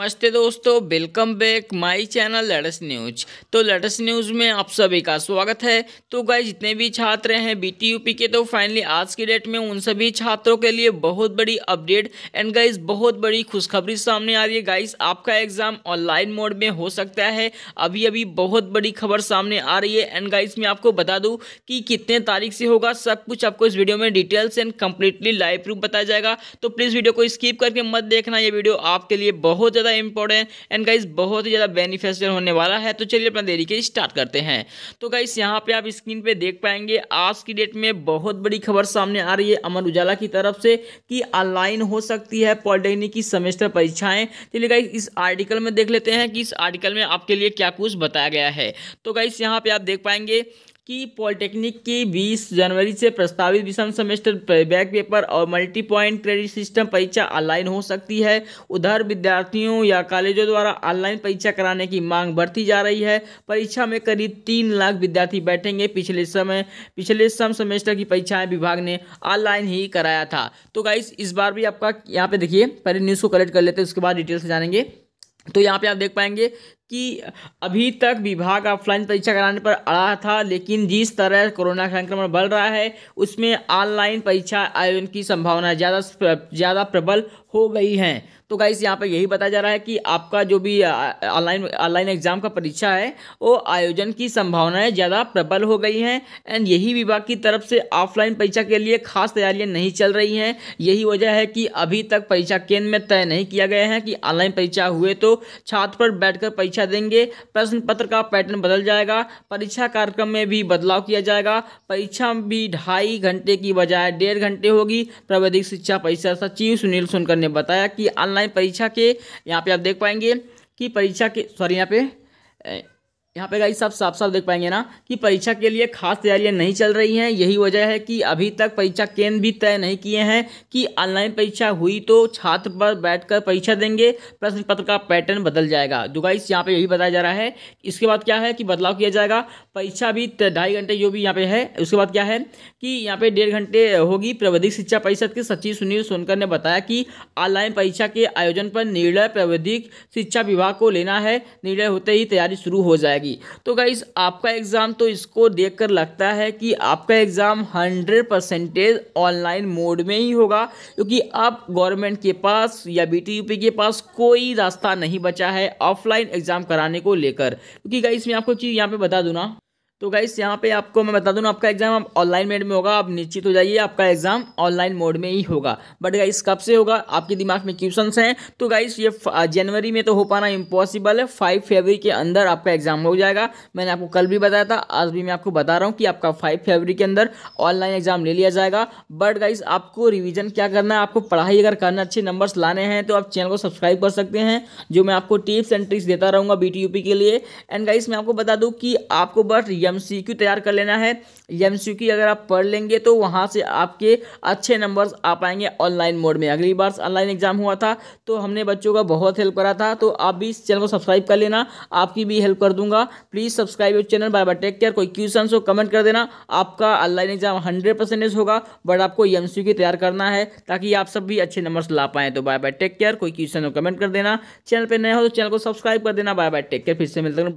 नमस्ते दोस्तों welcome back my channel let's news तो लेटस न्यूज में आप सभी का स्वागत है तो गाय जितने भी छात्र हैं बीटीयूपी के तो फाइनली आज की डेट में उन सभी छात्रों के लिए बहुत बड़ी अपडेट एंड गाइज बहुत बड़ी खुशखबरी सामने आ रही है गाइज आपका एग्जाम ऑनलाइन मोड में हो सकता है अभी अभी बहुत बड़ी खबर सामने आ रही है एंड गाइज में आपको बता दू कि कितने तारीख से होगा सब कुछ आपको इस वीडियो में details and completely live proof बताया जाएगा तो प्लीज़ वीडियो को स्कीप करके मत देखना यह वीडियो आपके लिए बहुत ज़्यादा ज़्यादा इंपॉर्टेंट एंड गाइज बहुत ही ज़्यादा बेनिफिशियल होने वाला है तो चलिए अपना देरी के स्टार्ट करते हैं तो गाइस यहाँ पे आप स्क्रीन पे देख पाएंगे आज की डेट में बहुत बड़ी खबर सामने आ रही है अमर उजाला की तरफ से कि ऑनलाइन हो सकती है पॉलिटेक्निक की सेमेस्टर परीक्षाएं चलिए गाइस इस आर्टिकल में देख लेते हैं कि इस आर्टिकल में आपके लिए क्या कुछ बताया गया है तो गाइस यहाँ पर आप देख पाएंगे कि पॉलिटेक्निक की 20 जनवरी से प्रस्तावित विषम सेमेस्टर बैक पेपर और मल्टी पॉइंट क्रेडिट सिस्टम परीक्षा ऑनलाइन हो सकती है उधर विद्यार्थियों या कॉलेजों द्वारा ऑनलाइन परीक्षा कराने की मांग बढ़ती जा रही है परीक्षा में करीब तीन लाख विद्यार्थी बैठेंगे पिछले समय पिछले सम सेमेस्टर की परीक्षाएं विभाग ने ऑनलाइन ही कराया था तो गाइस इस बार भी आपका यहाँ पे देखिए पहले न्यूज़ को कलेक्ट कर लेते हैं उसके बाद डिटेल से जानेंगे तो यहाँ पे आप देख पाएंगे कि अभी तक विभाग ऑफलाइन परीक्षा कराने पर अड़ा था लेकिन जिस तरह कोरोना संक्रमण बढ़ रहा है उसमें ऑनलाइन परीक्षा आयोजन की संभावना ज़्यादा ज़्यादा प्रबल हो गई हैं तो गाइस यहाँ पर यही बताया जा रहा है कि आपका जो भी ऑनलाइन ऑनलाइन एग्ज़ाम का परीक्षा है वो आयोजन की संभावनाएं ज़्यादा प्रबल हो गई हैं एंड यही विभाग की तरफ से ऑफलाइन परीक्षा के लिए खास तैयारियां नहीं चल रही हैं यही वजह है कि अभी तक परीक्षा केंद्र में तय नहीं किया गया है कि ऑनलाइन परीक्षा हुए तो छात्र पर बैठ परीक्षा परीक्षा देंगे प्रश्न पत्र का पैटर्न बदल जाएगा परीक्षा कार्यक्रम में भी बदलाव किया जाएगा परीक्षा भी ढाई घंटे की बजाय डेढ़ घंटे होगी प्राविधिक शिक्षा परिषद सचिव सुनील सोनकर ने बताया कि ऑनलाइन परीक्षा के यहाँ पे आप देख पाएंगे कि परीक्षा के सॉरी यहाँ पे यहाँ पे गाइस सब साफ साफ देख पाएंगे ना कि परीक्षा के लिए खास तैयारियां नहीं चल रही हैं यही वजह है कि अभी तक परीक्षा केंद्र भी तय नहीं किए हैं कि ऑनलाइन परीक्षा हुई तो छात्र पर बैठकर परीक्षा देंगे प्रश्न पत्र का पैटर्न बदल जाएगा जो गाइस यहाँ पे यही बताया जा रहा है इसके बाद क्या है कि बदलाव किया जाएगा परीक्षा भी ढाई घंटे जो भी यहाँ पे है उसके बाद क्या है कि यहाँ पे डेढ़ घंटे होगी प्रवधिक शिक्षा परिषद के सचिव सुनील सोनकर ने बताया कि ऑनलाइन परीक्षा के आयोजन पर निर्णय प्रवधिक शिक्षा विभाग को लेना है निर्णय होते ही तैयारी शुरू हो जाएगी जाएगी तो गाइज आपका एग्ज़ाम तो इसको देख लगता है कि आपका exam hundred percentage online mode में ही होगा क्योंकि अब गवर्नमेंट के पास या बी के पास कोई रास्ता नहीं बचा है ऑफलाइन एग्ज़ाम कराने को लेकर क्योंकि गाइज मैं आपको चीज़ यहाँ पर बता दूँ ना तो गाइस यहाँ पे आपको मैं बता दूँ आपका एग्ज़ाम आप ऑनलाइन मोड में होगा आप निश्चित हो जाइए आपका एग्ज़ाम ऑनलाइन मोड में ही होगा बट गाइस कब से होगा आपके दिमाग में क्वेश्चंस हैं तो गाइस ये जनवरी में तो हो पाना इम्पॉसिबल है फाइव फेवरी के अंदर आपका एग्ज़ाम हो जाएगा मैंने आपको कल भी बताया था आज भी मैं आपको बता रहा हूँ कि आपका फाइव फेवरी के अंदर ऑनलाइन एग्ज़ाम ले लिया जाएगा बट गाइस आपको रिविज़न क्या करना है आपको पढ़ाई अगर करना अच्छे नंबर्स लाने हैं तो आप चैनल को सब्सक्राइब कर सकते हैं जो मैं आपको टिप्स एंड ट्रिक्स देता रहूँगा बी के लिए एंड गाइस मैं आपको बता दूँ कि आपको बस एमसीक्यू तैयार कर लेना है एमसीक्यू अगर आप पढ़ लेंगे तो वहाँ से आपके अच्छे नंबर्स आ पाएंगे ऑनलाइन मोड में अगली बार ऑनलाइन एग्जाम हुआ था तो हमने बच्चों का बहुत हेल्प करा था तो आप भी इस चैनल को सब्सक्राइब कर लेना आपकी भी हेल्प कर दूंगा please subscribe your channel bye bye take care कोई क्वेश्चन हो कमेंट कर देना आपका ऑनलाइन एग्जाम हंड्रेड होगा बट आपको एम तैयार करना है ताकि आप सब भी अच्छे नंबर्स ला पाएँ तो बाय बाय टेक केयर कोई क्वेश्चन हो कमेंट कर देना चैनल पर नया हो तो चैनल को सब्सक्राइब कर देना बाय बाय टेक केयर फिर से मिलते हैं